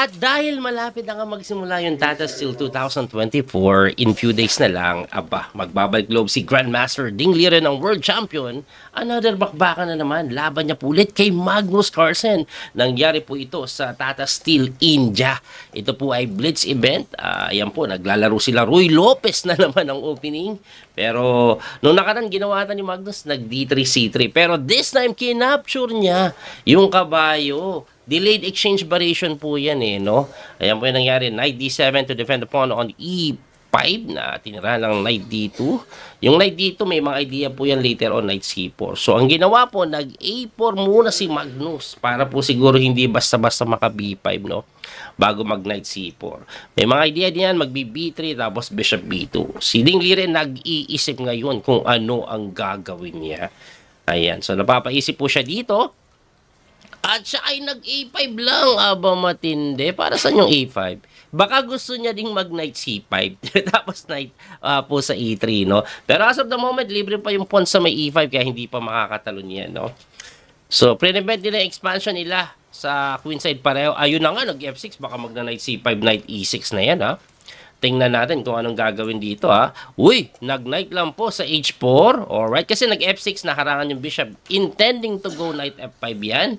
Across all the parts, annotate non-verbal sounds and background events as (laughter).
At dahil malapit na nga magsimula yung Tata Steel 2024, in few days na lang, aba, magbabalik globe si Grandmaster Ding Liren ang World Champion. Another bakbakan na naman, laban niya pulit kay Magnus Carlsen. Nangyari po ito sa Tata Steel India. Ito po ay Blitz event. Uh, ayan po, naglalaro sila. Roy Lopez na naman ang opening. Pero, nung nakaraan, ginawa ni Magnus, nag D3-C3. Pero this time, kinapture niya yung kabayo Delayed exchange variation po yan eh, no? Ayan po yung nangyari, knight d7 to defend upon on e 5 na tinira lang knight d2. Yung knight d2 may mga idea po yan later on knight c4. So ang ginawa po nag a4 muna si Magnus para po siguro hindi basta-basta maka b5 no bago mag knight c4. May mga idea din yan mag b3 tapos bishop b2. Si Ding Lire nag-iisip ngayon kung ano ang gagawin niya. Ayan. So napapaisip po siya dito at siya ay nag-A5 lang, aba matinde. Para sa yung A5? E baka gusto niya ding mag-knight C5, (laughs) tapos knight uh, ah, po sa E3, no? Pero as of the moment, libre pa yung pawn sa may E5, kaya hindi pa makakatalon yan, no? So, pre-event nila expansion nila sa queenside pareho. Ayun na nga, nag F6, baka mag-knight C5, knight E6 na yan, ha? Tingnan natin kung anong gagawin dito ha. Uy, nag-knight lang po sa h4. Alright, kasi nag-f6 na harangan yung bishop. Intending to go knight f5 yan.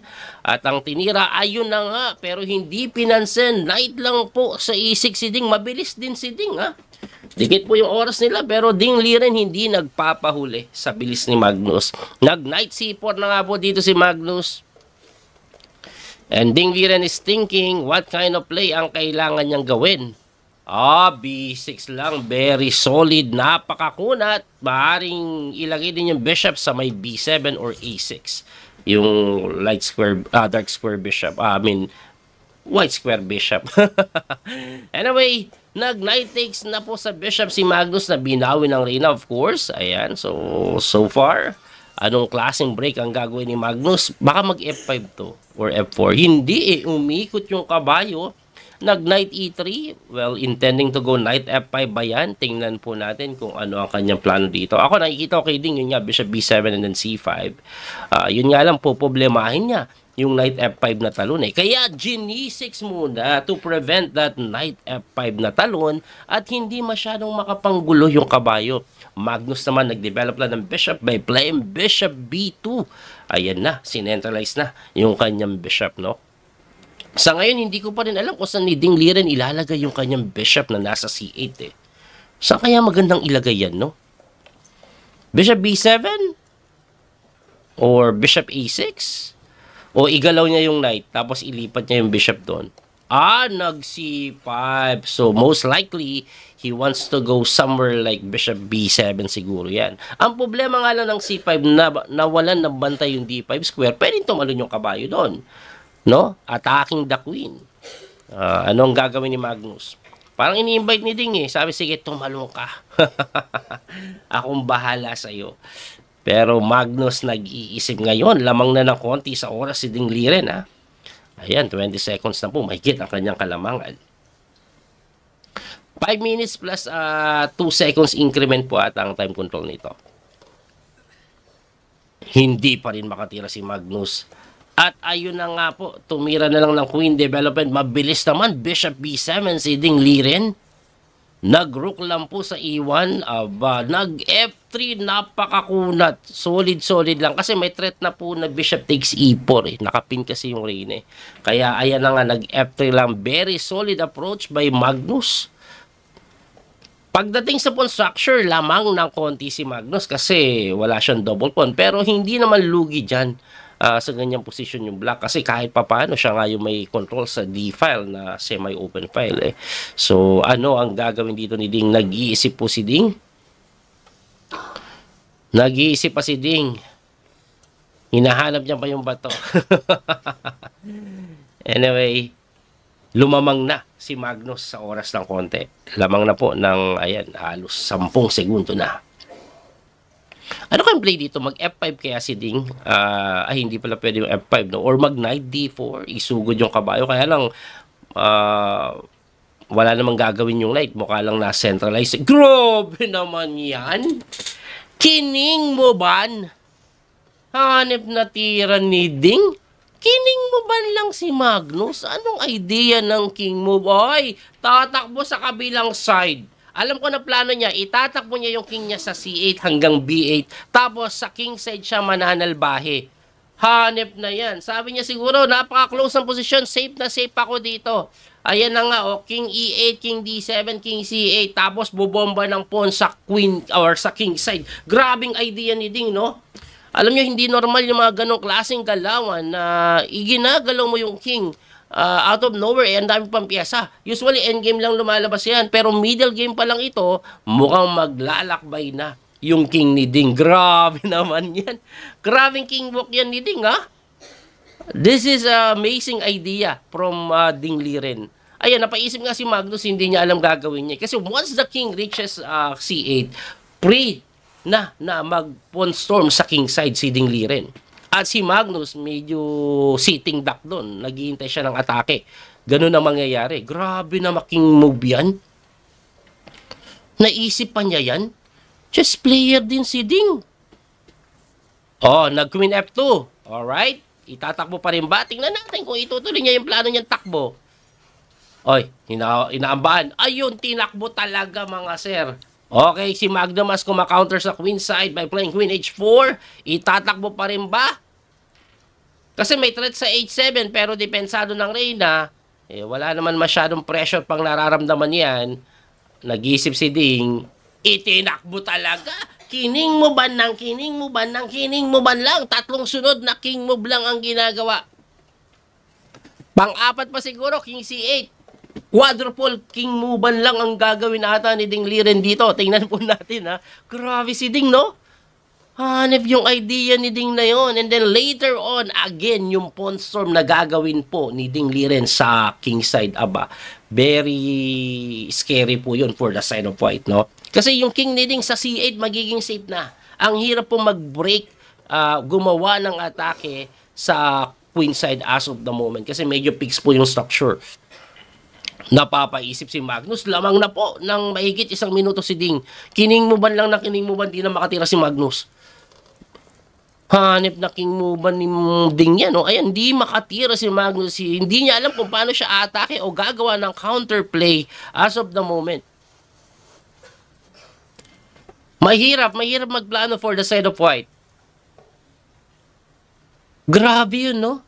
At ang tinira, ayun na nga. Pero hindi pinansin. Knight lang po sa e6 si Ding. Mabilis din si Ding ha. Dikit po yung oras nila pero Ding Liren hindi nagpapahuli sa bilis ni Magnus. Nag-knight c4 na nga po dito si Magnus. And Ding Liren is thinking what kind of play ang kailangan niyang gawin Ah, B6 lang. Very solid. Napakakunat. Maaring ilagay din yung bishop sa may B7 or A6. E yung light square, uh, dark square bishop. Uh, I mean, white square bishop. (laughs) anyway, nag-knight takes na po sa bishop si Magnus na binawi ng Reyna, of course. Ayan, so, so far, anong klaseng break ang gagawin ni Magnus? Baka mag F5 to or F4. Hindi eh, umikot yung kabayo Nag knight e3, well, intending to go knight f5 ba yan? Tingnan po natin kung ano ang kanyang plano dito. Ako nakikita okay din, yun nga, bishop b7 and then c5. Uh, ah, yun nga lang po, problemahin niya yung knight f5 na talon eh. Kaya g6 muna to prevent that knight f5 na talon at hindi masyadong makapanggulo yung kabayo. Magnus naman nagdevelop lang ng bishop by playing bishop b2. Ayan na, sinentralize na yung kanyang bishop no. Sa ngayon, hindi ko pa rin alam kung saan ni Ding Liren ilalagay yung kanyang bishop na nasa C8 eh. Saan kaya magandang ilagay yan, no? Bishop B7? Or Bishop A6? O igalaw niya yung knight, tapos ilipat niya yung bishop doon. Ah, nag C5. So, most likely, he wants to go somewhere like Bishop B7 siguro yan. Ang problema nga lang ng C5 na nawalan ng bantay yung D5 square, pwedeng tumalon yung kabayo doon. No? Attacking the Queen. Uh, ah, anong gagawin ni Magnus? Parang ini-invite ni Ding eh. Sabi, sige, tumalong ka. (laughs) Akong bahala sa'yo. Pero Magnus nag-iisip ngayon, lamang na ng konti sa oras si Ding Liren ha. Ah. Ayan, 20 seconds na po, mahigit ang kanyang kalamangan. 5 minutes plus uh, ah, 2 seconds increment po at ang time control nito. Hindi pa rin makatira si Magnus at ayun na nga po, tumira na lang ng queen development. Mabilis naman, bishop b7, si Ding Liren. Nag-rook lang po sa e1. Aba, nag-f3, napakakunat. Solid-solid lang. Kasi may threat na po na bishop takes e4. Eh. Nakapin kasi yung Rene. Eh. Kaya ayan na nga, nag-f3 lang. Very solid approach by Magnus. Pagdating sa pawn structure, lamang ng konti si Magnus kasi wala siyang double pawn. Pero hindi naman lugi dyan uh, sa ganyang position yung black kasi kahit pa paano siya nga yung may control sa D file na semi-open file eh. So ano ang gagawin dito ni Ding? Nag-iisip po si Ding. Nag-iisip pa si Ding. Hinahanap niya pa yung bato. (laughs) anyway, lumamang na si Magnus sa oras ng konti. Lamang na po ng ayan, halos 10 segundo na. Ano kang play dito? Mag F5 kaya si Ding? Uh, ay, hindi pala pwede yung F5, no? Or mag knight D4, isugod yung kabayo. Kaya lang, uh, wala namang gagawin yung light. Mukha lang na-centralize. Grobe naman yan! Kining mo ban? Hanip na tira ni Ding? Kining mo ban lang si Magnus? Anong idea ng king Move? Boy, tatakbo sa kabilang side alam ko na plano niya, itatakbo niya yung king niya sa C8 hanggang B8. Tapos sa king side siya mananalbahe. Hanep na yan. Sabi niya siguro, napaka-close ng posisyon. Safe na safe ako dito. Ayan na nga, oh, king E8, king D7, king C8. Tapos bubomba ng pawn sa queen or sa king side. Grabing idea ni Ding, no? Alam niyo, hindi normal yung mga ganong klaseng galawan na iginagalaw mo yung king uh, out of nowhere, eh, ang dami pang piyasa. Usually, endgame lang lumalabas yan. Pero middle game pa lang ito, mukhang maglalakbay na yung king ni Ding. Grabe (laughs) naman yan. Grabe king walk yan ni Ding, ha? Ah. This is an amazing idea from uh, Ding Ren. Ayan, napaisip nga si Magnus, hindi niya alam gagawin niya. Kasi once the king reaches uh, C8, pre na na mag-pawn storm sa king side si Ding Li Ren. At si Magnus, medyo sitting duck doon. Naghihintay siya ng atake. Ganun ang mangyayari. Grabe na making move yan. Naisip pa niya yan. Chess player din si Ding. Oh, nag-queen F2. Alright. Itatakbo pa rin ba? Tingnan natin kung itutuloy niya yung plano niyang takbo. Oy, ina inaambahan. Ayun, tinakbo talaga mga sir. Okay, si Magdamas kumakounter sa queen side by playing queen h4. Itatakbo pa rin ba? Kasi may threat sa h7 pero depensado ng Reyna. Eh, wala naman masyadong pressure pang nararamdaman yan. Nag-isip si Ding, itinakbo talaga. Kining mo ban ng kining mo ban ng kining mo ban lang. Tatlong sunod na king move lang ang ginagawa. Pang-apat pa siguro, king c8. Quadruple King Muban lang ang gagawin ata ni Ding Liren dito. Tingnan po natin ha. Grabe si Ding no? Hanep yung idea ni Ding na yon. And then later on, again, yung pawn storm na gagawin po ni Ding Liren sa Kingside Aba. Very scary po yon for the side of white, no? Kasi yung King ni Ding sa C8 magiging safe na. Ang hirap po mag-break, uh, gumawa ng atake sa Queenside as of the moment. Kasi medyo fixed po yung structure. Napapaisip si Magnus, lamang na po ng mahigit isang minuto si Ding. Kining muban lang na kining muban, di na makatira si Magnus. Hanip na king muban ni Ding yan. No? Ayan, di makatira si Magnus. Hindi niya alam kung paano siya atake o gagawa ng counterplay as of the moment. Mahirap, mahirap magplano for the side of white. Grabe yun, no?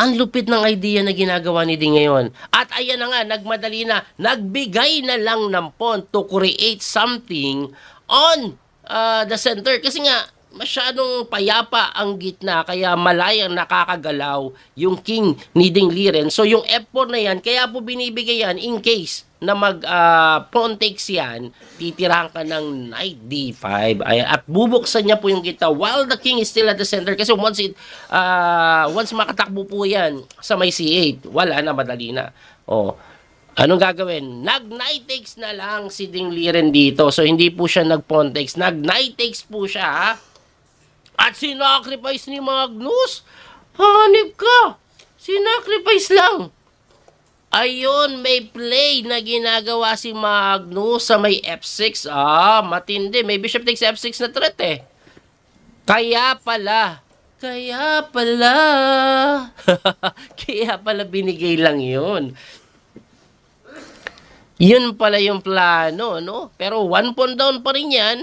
Ang lupit ng idea na ginagawa ni Ding ngayon. At ayan na nga, nagmadali na, nagbigay na lang ng pond to create something on uh, the center. Kasi nga, masyadong payapa ang gitna kaya malayang nakakagalaw yung king ni Ding Liren. So yung F4 na yan, kaya po binibigay yan in case na mag uh, ah, phone takes yan, titirahan ka ng knight d5. Ay, At bubuksan niya po yung kita while the king is still at the center. Kasi once it, uh, once makatakbo po yan sa may c8, wala na, madali na. Oh. Anong gagawin? nag knight takes na lang si Ding Liren dito. So, hindi po siya nag-pawn takes. nag knight takes po siya, ha? At sinacrifice ni Magnus. Hanip ka! Sinacrifice lang! Ayun, may play na ginagawa si Magnus sa may F6. Ah, matindi. May bishop takes F6 na threat eh. Kaya pala. Kaya pala. (laughs) Kaya pala binigay lang yun. Yun pala yung plano, no? Pero one pawn down pa rin yan.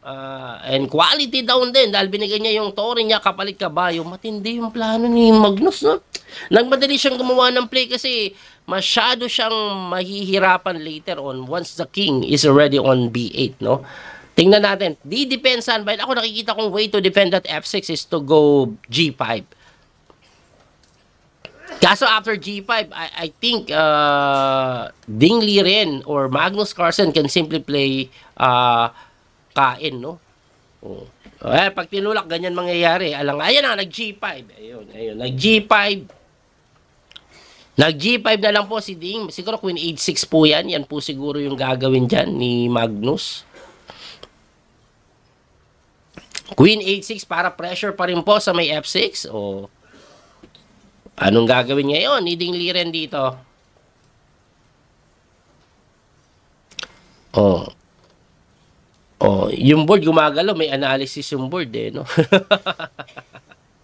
Uh, and quality down din dahil binigay niya yung tori niya kapalit kabayo. Matindi yung plano ni Magnus, no? Nagmadali siyang gumawa ng play kasi masyado siyang mahihirapan later on once the king is already on b8, no? Tingnan natin. Di depend saan ba? Ako nakikita kong way to defend that f6 is to go g5. Kaso after G5, I, I think uh, Dingley rin or Magnus Carlsen can simply play uh, kain, no? Oh. Eh, pag tinulak, ganyan mangyayari. Alang, ayan na, nag-G5. Ayun, ayun, nag-G5. Nag G5 na lang po si Ding. Siguro Queen 86 po yan. Yan po siguro yung gagawin dyan ni Magnus. Queen 86 para pressure pa rin po sa may F6. O anong gagawin ngayon? Ni Ding Liren dito. Oh. Oh, yung board gumagalaw. May analysis yung board eh, no? (laughs)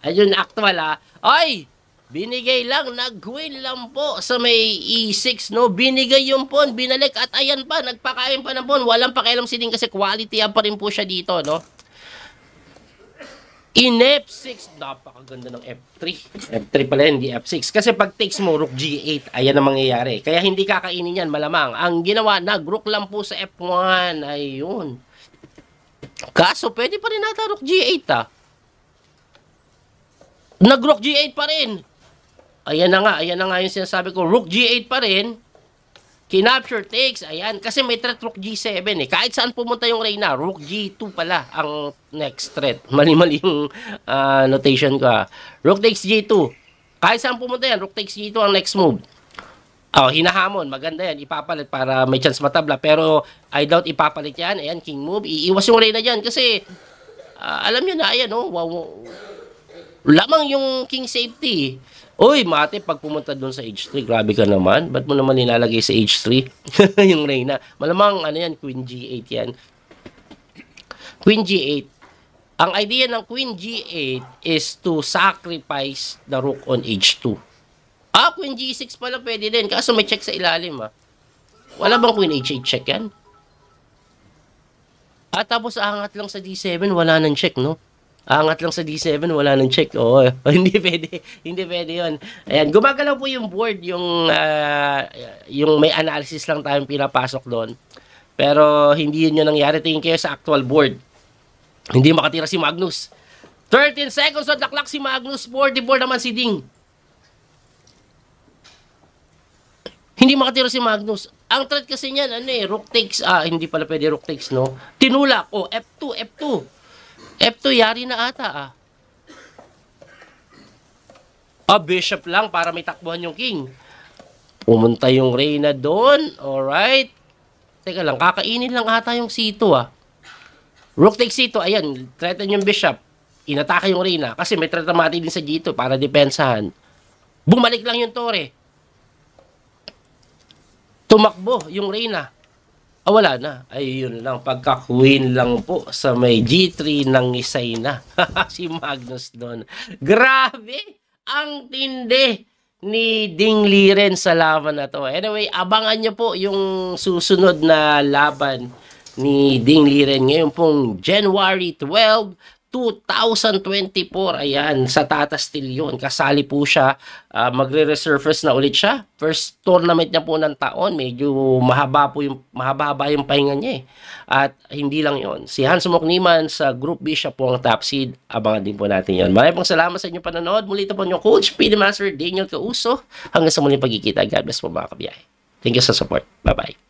Ayun, actual ah. Ay! Binigay lang, nag-win lang po sa may E6, no? Binigay yung pon, binalik at ayan pa, nagpakain pa ng pon. Walang pakialam si din kasi quality yan pa rin po siya dito, no? In F6, napakaganda ng F3. F3 pala, hindi F6. Kasi pag takes mo, rook G8, ayan ang mangyayari. Kaya hindi kakainin yan, malamang. Ang ginawa, nag-rook lang po sa F1. Ayun. Kaso, pwede pa rin nata rook G8, ah. Nag-rook G8 pa rin. Ayan na nga, ayan na nga yung sinasabi ko. Rook G8 pa rin. Kinapture takes, ayan. Kasi may threat Rook G7 eh. Kahit saan pumunta yung Reyna, Rook G2 pala ang next threat. (laughs) Mali-mali yung uh, notation ko ha. Ah. Rook takes G2. Kahit saan pumunta yan, Rook takes G2 ang next move. Oh, hinahamon. Maganda yan. Ipapalit para may chance matabla. Pero I doubt ipapalit yan. Ayan, king move. Iiwas yung Reyna dyan. Kasi uh, alam nyo na, ayan oh. Wow, wow. Lamang yung king safety. Uy, mate, pag pumunta doon sa h 3, grabe ka naman. Ba't mo naman nilalagay sa h 3? (laughs) yung Reyna. Malamang, ano yan, Queen G8 yan. Queen G8. Ang idea ng Queen G8 is to sacrifice the rook on h 2. Ah, Queen G6 pala pwede din. Kaso may check sa ilalim, ah. Wala bang Queen H8 check yan? At ah, tapos aangat lang sa D7, wala nang check, no? Angat lang sa D7, wala nang check. Oo, oh, (laughs) hindi pwede. Hindi pwede yun. Ayan, gumagalaw po yung board, yung, uh, yung may analysis lang tayong pinapasok doon. Pero hindi yun yung nangyari. Tingin kayo sa actual board. Hindi makatira si Magnus. 13 seconds on the si Magnus. 44 naman si Ding. Hindi makatira si Magnus. Ang threat kasi niyan, ano eh, rook takes, ah, hindi pala pwede rook takes, no? Tinulak, o, oh, F2, F2. F2, yari na ata ah. Ah, bishop lang para may takbuhan yung king. Pumunta yung reyna doon. Alright. Teka lang, kakainin lang ata yung c2 ah. Rook takes c2, ayan, threaten yung bishop. Inatake yung reyna kasi may threat mati din sa g2 para depensahan. Bumalik lang yung tore. Tumakbo yung reyna ah, wala na. Ayun lang, pagka-queen lang po sa may G3 ng isay na. (laughs) si Magnus doon. Grabe! Ang tindi ni Ding Liren sa laban na to. Anyway, abangan nyo po yung susunod na laban ni Ding Liren ngayon pong January 12 2024. Ayan, sa Steel Tillion. Kasali po siya. Uh, Magre-resurface na ulit siya. First tournament niya po ng taon. Medyo mahaba po yung, mahaba-haba yung pahinga niya eh. At hindi lang yon Si Hans Mokniman sa Group B siya po ang top seed. Abangan din po natin yon Maraming salamat sa inyo panonood. Muli ito po yung coach, Pinamaster Daniel Causo. Hanggang sa muling pagkikita. God bless po mga kabiyahe. Thank you sa support. Bye-bye.